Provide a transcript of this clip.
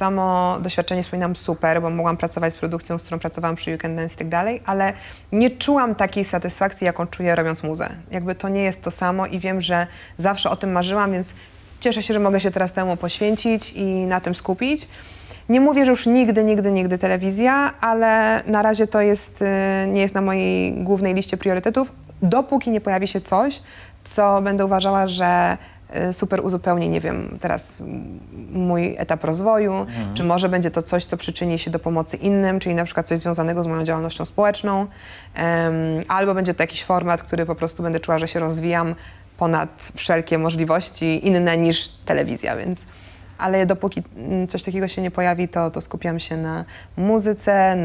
Samo doświadczenie wspominam super, bo mogłam pracować z produkcją, z którą pracowałam przy Weekend Dance i tak dalej, ale nie czułam takiej satysfakcji, jaką czuję robiąc muzę. Jakby to nie jest to samo i wiem, że zawsze o tym marzyłam, więc cieszę się, że mogę się teraz temu poświęcić i na tym skupić. Nie mówię, że już nigdy, nigdy, nigdy telewizja, ale na razie to jest, y, nie jest na mojej głównej liście priorytetów, dopóki nie pojawi się coś, co będę uważała, że Y, super uzupełni, nie wiem, teraz mój etap rozwoju, mhm. czy może będzie to coś, co przyczyni się do pomocy innym, czyli na przykład coś związanego z moją działalnością społeczną, um, albo będzie to jakiś format, który po prostu będę czuła, że się rozwijam ponad wszelkie możliwości, inne niż telewizja, więc ale dopóki mm, coś takiego się nie pojawi, to, to skupiam się na muzyce,